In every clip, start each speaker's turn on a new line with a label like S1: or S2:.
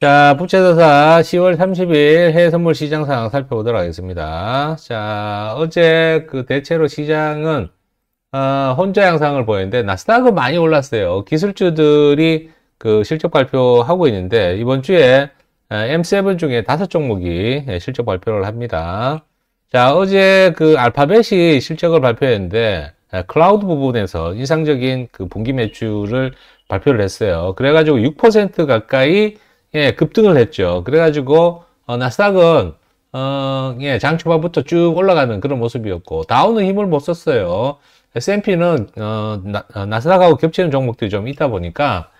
S1: 자, 부채서사 10월 30일 해외선물 시장 상황 살펴보도록 하겠습니다. 자, 어제 그 대체로 시장은 어, 혼자 양상을 보였는데 나스닥은 많이 올랐어요. 기술주들이 그 실적 발표하고 있는데 이번 주에 M7 중에 다섯 종목이 실적 발표를 합니다. 자, 어제 그 알파벳이 실적을 발표했는데 클라우드 부분에서 인상적인 그 분기 매출을 발표를 했어요. 그래가지고 6% 가까이 예, 급등을 했죠. 그래가지고 어, 나스닥은 어, 예, 장 초반부터 쭉 올라가는 그런 모습이었고 다운은 힘을 못 썼어요. S&P는 어, 나, 어, 나 스닥하고 겹치는 종목들이 좀 있다 보니까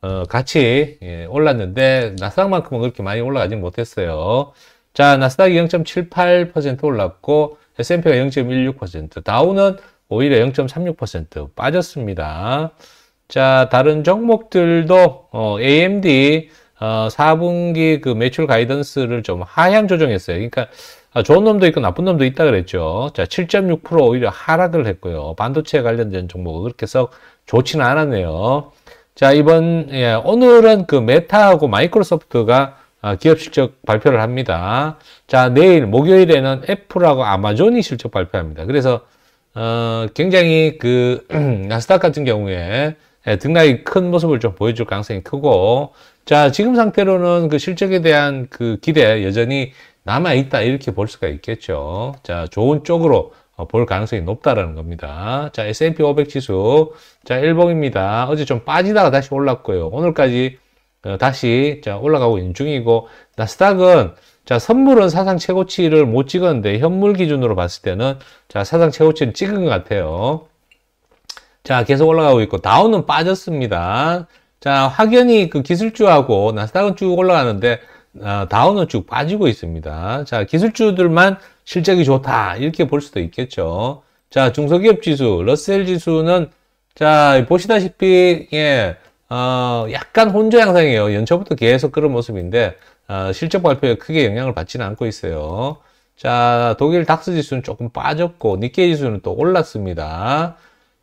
S1: 어, 같이 예, 올랐는데 나스닥만큼은 그렇게 많이 올라가지 못했어요. 자, 나스닥이 0.78% 올랐고 S&P가 0.16%, 다운은 오히려 0.36% 빠졌습니다. 자, 다른 종목들도 어, AMD 어, 4분기 그 매출 가이던스를 좀 하향 조정했어요. 그러니까 아, 좋은 놈도 있고 나쁜 놈도 있다 그랬죠. 자, 7.6% 오히려 하락을 했고요. 반도체 관련된 종목은 그렇게 썩 좋지는 않았네요. 자, 이번 예, 오늘은 그 메타하고 마이크로소프트가 아, 기업 실적 발표를 합니다. 자, 내일 목요일에는 애플하고 아마존이 실적 발표합니다. 그래서 어, 굉장히 그 나스닥 같은 경우에 예, 등락이 큰 모습을 좀 보여줄 가능성이 크고 자 지금 상태로는 그 실적에 대한 그 기대 여전히 남아 있다 이렇게 볼 수가 있겠죠. 자 좋은 쪽으로 어, 볼 가능성이 높다라는 겁니다. 자 S&P 500 지수 자 일봉입니다. 어제 좀 빠지다가 다시 올랐고요. 오늘까지 어, 다시 자 올라가고 있는 중이고 나스닥은 자 선물은 사상 최고치를 못 찍었는데 현물 기준으로 봤을 때는 자 사상 최고치를 찍은 것 같아요. 자, 계속 올라가고 있고 다운은 빠졌습니다. 자, 확연히 그 기술주하고 나스닥은 쭉 올라가는데 어, 다운은 쭉 빠지고 있습니다. 자, 기술주들만 실적이 좋다 이렇게 볼 수도 있겠죠. 자, 중소기업 지수, 러셀 지수는 자, 보시다시피 예, 어, 약간 혼조 양상이에요. 연초부터 계속 그런 모습인데 어, 실적 발표에 크게 영향을 받지는 않고 있어요. 자, 독일 닥스 지수는 조금 빠졌고 니케이 지수는 또 올랐습니다.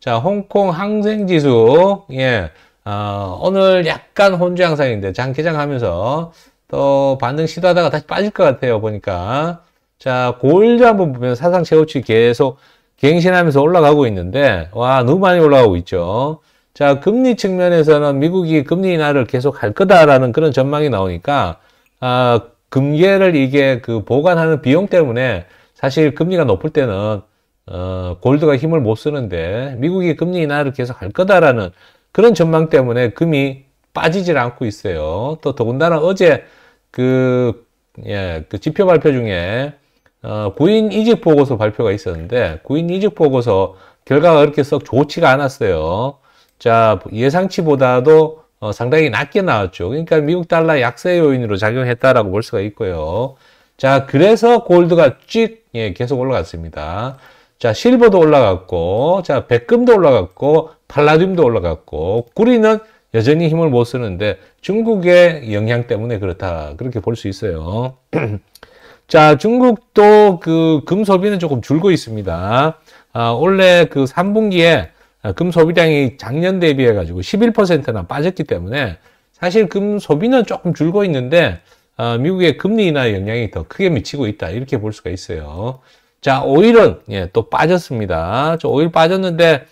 S1: 자, 홍콩 항생지수, 예, 어, 오늘 약간 혼주 양상인데, 장기장 하면서 또 반등 시도하다가 다시 빠질 것 같아요, 보니까. 자, 골드 한번 보면 사상 최고치 계속 갱신하면서 올라가고 있는데, 와, 너무 많이 올라가고 있죠. 자, 금리 측면에서는 미국이 금리 인하를 계속 할 거다라는 그런 전망이 나오니까, 아, 금괴를 이게 그 보관하는 비용 때문에 사실 금리가 높을 때는 어, 골드가 힘을 못 쓰는데 미국이 금리 인하를 계속 할 거다라는 그런 전망 때문에 금이 빠지질 않고 있어요. 또 더군다나 어제 그, 예, 그 지표 발표 중에 어, 구인 이직 보고서 발표가 있었는데 구인 이직 보고서 결과가 그렇게 썩 좋지가 않았어요. 자 예상치보다도 어, 상당히 낮게 나왔죠. 그러니까 미국 달러 약세 요인으로 작용했다라고 볼 수가 있고요. 자 그래서 골드가 쭉 예, 계속 올라갔습니다. 자, 실버도 올라갔고, 자, 백금도 올라갔고, 팔라듐도 올라갔고, 구리는 여전히 힘을 못 쓰는데 중국의 영향 때문에 그렇다. 그렇게 볼 수 있어요. 자, 중국도 그 금 소비는 조금 줄고 있습니다. 아, 원래 그 3분기에 금 소비량이 작년 대비해 가지고 11%나 빠졌기 때문에 사실 금 소비는 조금 줄고 있는데 아, 미국의 금리 인하 영향이 더 크게 미치고 있다. 이렇게 볼 수가 있어요. 자, 오일은, 예, 또 빠졌습니다. 저 오일 빠졌는데,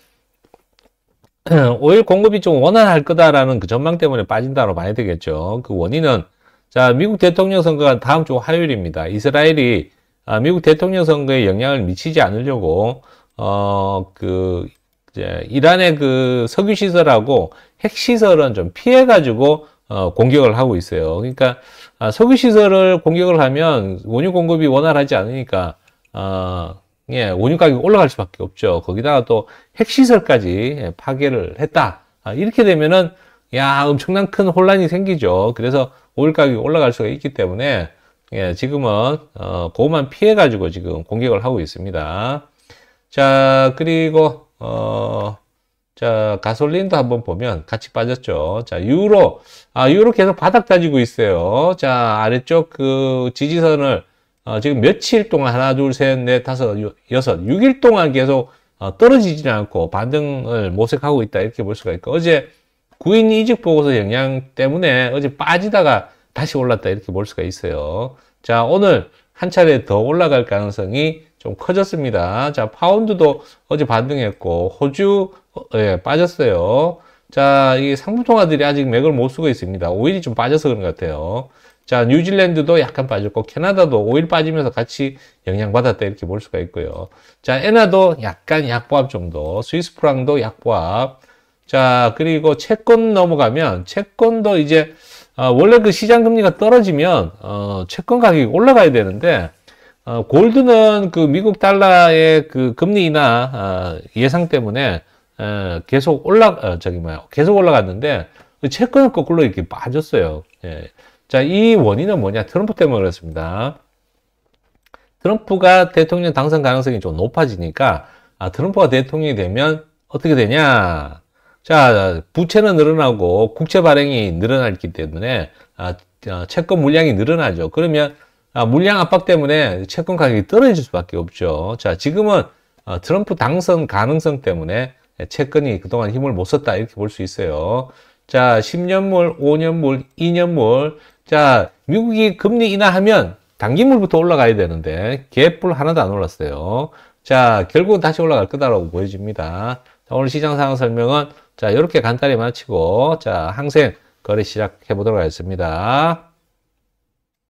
S1: 오일 공급이 좀 원활할 거다라는 그 전망 때문에 빠진다로 봐야 되겠죠. 그 원인은, 자, 미국 대통령 선거가 다음 주 화요일입니다. 이스라엘이 아, 미국 대통령 선거에 영향을 미치지 않으려고, 어, 그, 이제 이란의 그 석유 시설하고 핵 시설은 좀 피해 가지고 어, 공격을 하고 있어요. 그러니까 아, 석유 시설을 공격을 하면 원유 공급이 원활하지 않으니까 어, 예, 원유 가격이 올라갈 수밖에 없죠. 거기다가 또 핵시설까지 예, 파괴를 했다. 아, 이렇게 되면은 야 엄청난 큰 혼란이 생기죠. 그래서 오일 가격이 올라갈 수가 있기 때문에 예, 지금은 어, 그만 피해 가지고 지금 공격을 하고 있습니다. 자 그리고 어, 자 가솔린도 한번 보면 같이 빠졌죠. 자 유로 아 유로 계속 바닥 다지고 있어요. 자 아래쪽 그 지지선을 어, 지금 며칠 동안 하나, 둘, 셋, 넷, 다섯, 여섯, 6일 동안 계속 어, 떨어지지 않고 반등을 모색하고 있다 이렇게 볼 수가 있고 어제 구인 이직 보고서 영향 때문에 어제 빠지다가 다시 올랐다 이렇게 볼 수가 있어요. 자 오늘 한 차례 더 올라갈 가능성이 좀 커졌습니다. 자 파운드도 어제 반등했고 호주 어, 예, 빠졌어요. 자, 이 상품통화들이 아직 맥을 못 쓰고 있습니다. 오일이 좀 빠져서 그런 것 같아요. 자, 뉴질랜드도 약간 빠졌고 캐나다도 5일 빠지면서 같이 영향받았다 이렇게 볼 수가 있고요. 자, 엔화도 약간 약보합 정도, 스위스 프랑도 약보합. 자, 그리고 채권 넘어가면 채권도 이제 어, 원래 그 시장 금리가 떨어지면 어, 채권 가격이 올라가야 되는데 어, 골드는 그 미국 달러의 그 금리 인 어, 예상 때문에 어, 계속 올라 어, 저기 뭐 계속 올라갔는데 그 채권은 거꾸로 이렇게 빠졌어요. 예. 자, 이 원인은 뭐냐? 트럼프 때문에 그렇습니다. 트럼프가 대통령 당선 가능성이 좀 높아지니까 아, 트럼프가 대통령이 되면 어떻게 되냐? 자, 부채는 늘어나고 국채 발행이 늘어나기 때문에 아, 아, 채권 물량이 늘어나죠. 그러면 아, 물량 압박 때문에 채권 가격이 떨어질 수밖에 없죠. 자, 지금은 아, 트럼프 당선 가능성 때문에 채권이 그동안 힘을 못 썼다 이렇게 볼 수 있어요. 자, 10년물, 5년물, 2년물 자, 미국이 금리 인하하면 당기물부터 올라가야 되는데 개뿔 하나도 안 올랐어요. 자, 결국은 다시 올라갈 거다라고 보여집니다. 자, 오늘 시장 상황 설명은 자, 이렇게 간단히 마치고 자, 항생 거래 시작해 보도록 하겠습니다.